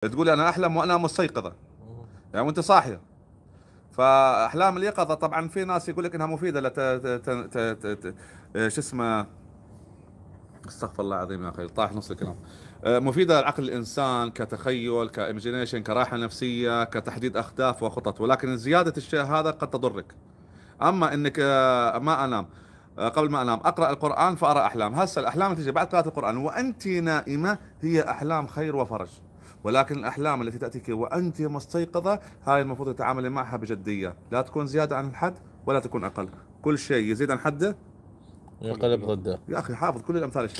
تقول انا احلم وانا مستيقظه يعني وانت صاحيه فاحلام اليقظه طبعا في ناس يقول لك انها مفيده لت شو اسمه استغفر الله العظيم يا اخي طاح نص الكلام آه، مفيده لعقل الانسان كتخيل كايمجينيشن كراحه نفسيه كتحديد اهداف وخطط ولكن زياده الشيء هذا قد تضرك اما انك آه، ما انام آه، قبل ما انام اقرا القران فارى احلام هسه الاحلام تجي بعد قراءه القران وانت نائمه هي احلام خير وفرج ولكن الأحلام التي تأتيك وأنت مستيقظة هاي المفروض تتعاملي معها بجدية لا تكون زيادة عن الحد ولا تكون أقل كل شيء يزيد عن حده ينقلب ضده يا أخي حافظ كل الأمثال